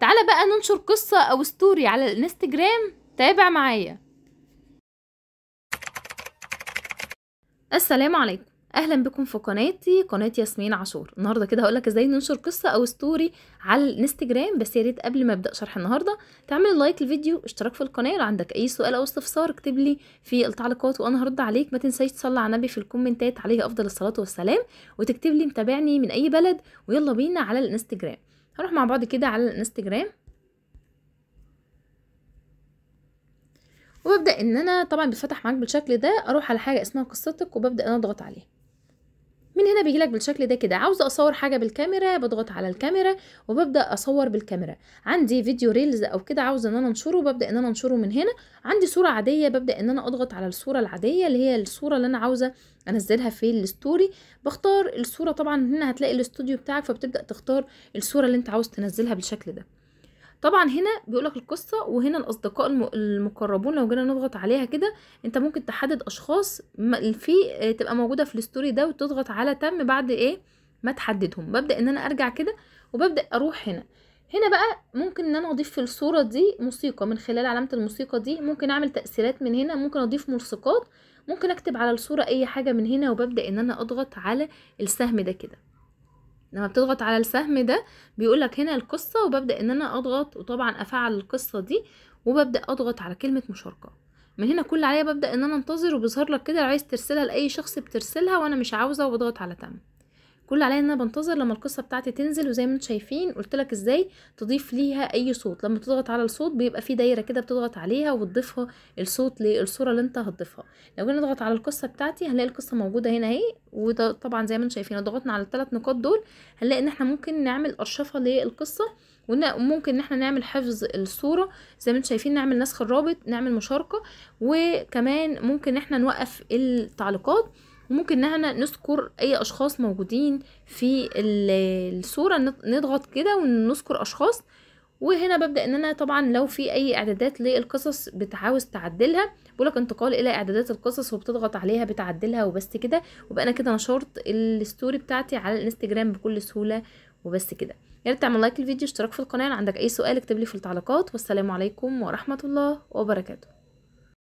تعالى بقى ننشر قصة أو ستوري على الانستجرام تابع معايا السلام عليكم اهلا بكم في قناتي قناه ياسمين عاشور النهارده كده هقولك ازاي ننشر قصه او ستوري على الانستجرام بس ياريت قبل ما ابدا شرح النهارده تعمل لايك للفيديو اشتراك في القناه لو عندك اي سؤال او استفسار اكتب لي في التعليقات وانا هرد عليك ما تنسيش تصلي على النبي في الكومنتات عليه افضل الصلاه والسلام وتكتب لي متابعني من اي بلد ويلا بينا على الانستجرام نروح مع بعض كده على الانستجرام وببدا ان انا طبعا بيتفتح معاك بالشكل ده اروح على حاجه اسمها قصتك وببدا ان انا اضغط عليها من هنا بيجيلك بالشكل ده كده عاوزه اصور حاجه بالكاميرا بضغط على الكاميرا وببدا اصور بالكاميرا عندي فيديو ريلز او كده عاوزه ان انا انشره ببدا ان انا انشره من هنا عندي صوره عاديه ببدا ان انا اضغط على الصوره العاديه اللي هي الصوره اللي انا عاوزه انزلها في الستوري بختار الصوره طبعا هنا هتلاقي الاستوديو بتاعك فبتبدا تختار الصوره اللي انت عاوز تنزلها بالشكل ده طبعا هنا بيقولك القصه وهنا الاصدقاء المقربون لو جينا نضغط عليها كده انت ممكن تحدد اشخاص في آه، تبقى موجوده في الستوري ده وتضغط على تم بعد ايه ما تحددهم ببدا ان انا ارجع كده وببدا اروح هنا هنا بقى ممكن ان انا اضيف في الصوره دي موسيقى من خلال علامه الموسيقى دي ممكن اعمل تاثيرات من هنا ممكن اضيف ملصقات ممكن اكتب على الصوره اي حاجه من هنا وببدا ان انا اضغط على السهم ده كده لما بتضغط على السهم ده بيقولك هنا القصة وببدأ ان انا اضغط وطبعا افعل القصة دي وببدأ اضغط على كلمة مشاركة من هنا كل عليا ببدأ ان انا انتظر وبيظهر لك كده لو عايز ترسلها لأي شخص بترسلها وانا مش عاوزة وبضغط على تم كل عليا ان انا بنتظر لما القصه بتاعتي تنزل وزي ما انتم شايفين قلت لك ازاي تضيف ليها اي صوت لما تضغط على الصوت بيبقى في دايره كده بتضغط عليها وبتضيفها الصوت للصوره اللي انت هتضيفها لو جينا نضغط على القصه بتاعتي هنلاقي القصه موجوده هنا اهي وده طبعا زي ما انتم شايفين لو ضغطنا على الثلاث نقاط دول هنلاقي ان احنا ممكن نعمل ارشفه للقصه وممكن ان احنا نعمل حفظ الصوره زي ما انتم شايفين نعمل نسخ الرابط نعمل مشاركه وكمان ممكن ان احنا نوقف التعليقات وممكن ان احنا نذكر اي اشخاص موجودين في الصوره نضغط كده ونذكر اشخاص وهنا ببدا ان انا طبعا لو في اي اعدادات للقصص بتعاوز تعدلها بقولك انتقال الى اعدادات القصص وبتضغط عليها بتعدلها وبس كده وبقى انا كده نشرت الستوري بتاعتي على الانستجرام بكل سهوله وبس كده يا ريت تعمل لايك للفيديو اشتراك في القناه لو عندك اي سؤال اكتب لي في التعليقات والسلام عليكم ورحمه الله وبركاته